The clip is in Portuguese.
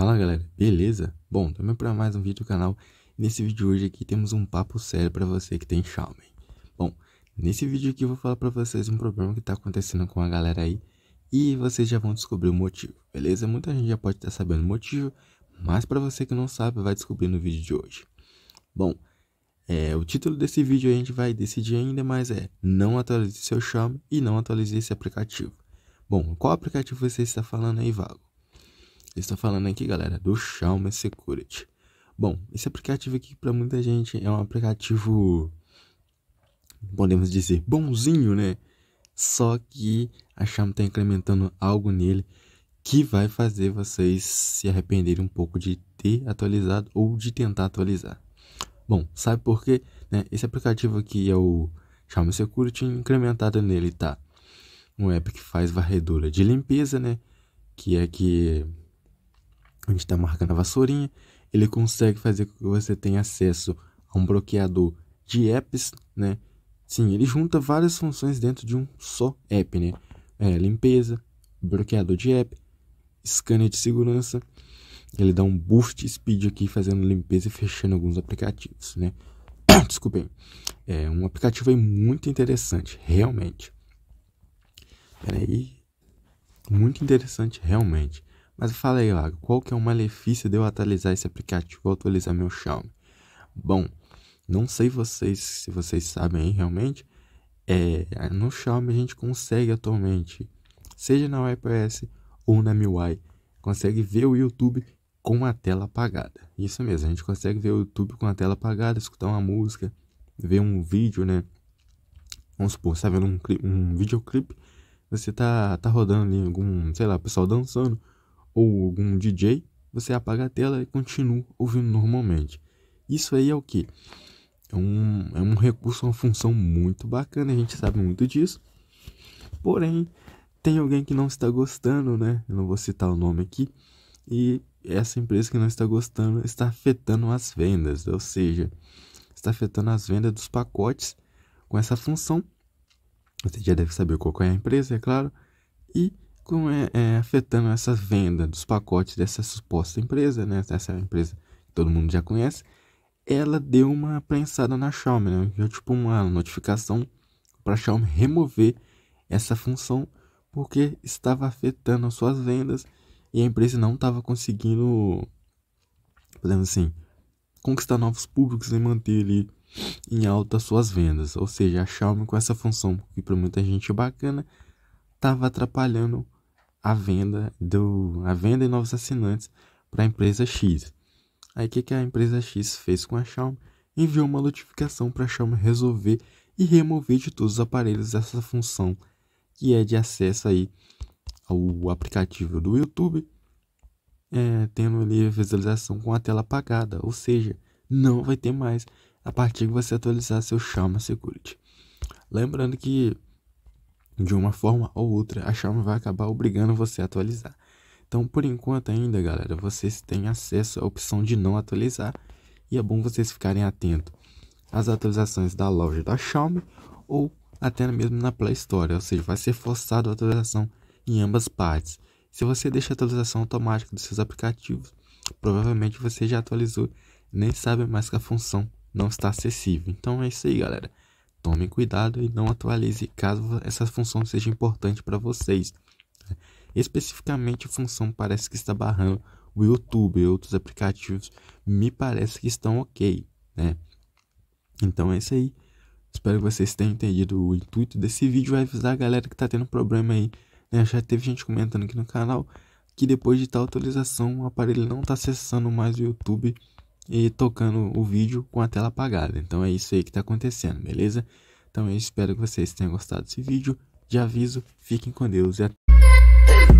Fala galera, beleza? Bom, também para mais um vídeo do canal. Nesse vídeo de hoje aqui temos um papo sério para você que tem Xiaomi. Bom, nesse vídeo aqui eu vou falar para vocês um problema que está acontecendo com a galera aí e vocês já vão descobrir o motivo, beleza? Muita gente já pode estar tá sabendo o motivo, mas para você que não sabe, vai descobrir no vídeo de hoje. Bom, é, o título desse vídeo a gente vai decidir ainda, mas é não atualize seu Xiaomi e não atualize esse aplicativo. Bom, qual aplicativo você está falando aí, Vago? Estou falando aqui, galera, do Xiaomi Security. Bom, esse aplicativo aqui para muita gente é um aplicativo podemos dizer bonzinho, né? Só que a Xiaomi está incrementando algo nele que vai fazer vocês se arrependerem um pouco de ter atualizado ou de tentar atualizar. Bom, sabe por quê? Né? Esse aplicativo aqui é o Xiaomi Security incrementado nele, tá? Um app que faz varredura de limpeza, né? Que é que onde está marcando a vassourinha, ele consegue fazer com que você tenha acesso a um bloqueador de apps, né? Sim, ele junta várias funções dentro de um só app, né? É, limpeza, bloqueador de app, scanner de segurança. Ele dá um boost speed aqui fazendo limpeza e fechando alguns aplicativos, né? Desculpem. É um aplicativo aí muito interessante, realmente. Peraí. Muito interessante, realmente. Mas fala aí, Lago, qual que é o malefício de eu atualizar esse aplicativo ou atualizar meu Xiaomi? Bom, não sei vocês se vocês sabem aí realmente, é, no Xiaomi a gente consegue atualmente, seja na iOS ou na MIUI, consegue ver o YouTube com a tela apagada. Isso mesmo, a gente consegue ver o YouTube com a tela apagada, escutar uma música, ver um vídeo, né? Vamos supor, você tá vendo um, um videoclipe, você tá, tá rodando ali algum, sei lá, pessoal dançando, ou algum DJ, você apaga a tela e continua ouvindo normalmente. Isso aí é o que? É um, é um recurso, uma função muito bacana, a gente sabe muito disso. Porém, tem alguém que não está gostando, né? Eu não vou citar o nome aqui. E essa empresa que não está gostando está afetando as vendas, ou seja, está afetando as vendas dos pacotes com essa função. Você já deve saber qual é a empresa, é claro. E com, é, é, afetando essa venda dos pacotes dessa suposta empresa, né? Essa empresa que todo mundo já conhece. Ela deu uma prensada na Xiaomi, né? Deu tipo uma notificação para a Xiaomi remover essa função porque estava afetando as suas vendas e a empresa não estava conseguindo, podemos assim, conquistar novos públicos e manter ali em alta suas vendas. Ou seja, a Xiaomi com essa função, que para muita gente é bacana, estava atrapalhando a venda do a venda de novos assinantes para a empresa X. Aí o que, que a empresa X fez com a Xiaomi? Enviou uma notificação para a Xiaomi resolver e remover de todos os aparelhos essa função que é de acesso aí ao aplicativo do YouTube, é, tendo ali a visualização com a tela apagada, ou seja, não vai ter mais a partir que você atualizar seu Xiaomi Security. Lembrando que de uma forma ou outra, a Xiaomi vai acabar obrigando você a atualizar. Então, por enquanto ainda, galera, vocês têm acesso à opção de não atualizar e é bom vocês ficarem atentos às atualizações da loja da Xiaomi ou até mesmo na Play Store, ou seja, vai ser forçado a atualização em ambas partes. Se você deixa a atualização automática dos seus aplicativos, provavelmente você já atualizou, e nem sabe mais que a função não está acessível. Então é isso aí, galera. Tome cuidado e não atualize caso essa função seja importante para vocês. Especificamente, a função parece que está barrando o YouTube e outros aplicativos. Me parece que estão ok, né? Então é isso aí. Espero que vocês tenham entendido o intuito desse vídeo. Vai avisar a galera que está tendo problema aí. Né? Já teve gente comentando aqui no canal que depois de tal atualização o aparelho não está acessando mais o YouTube e tocando o vídeo com a tela apagada. Então é isso aí que está acontecendo, beleza? Então eu espero que vocês tenham gostado desse vídeo. De aviso, fiquem com Deus e até...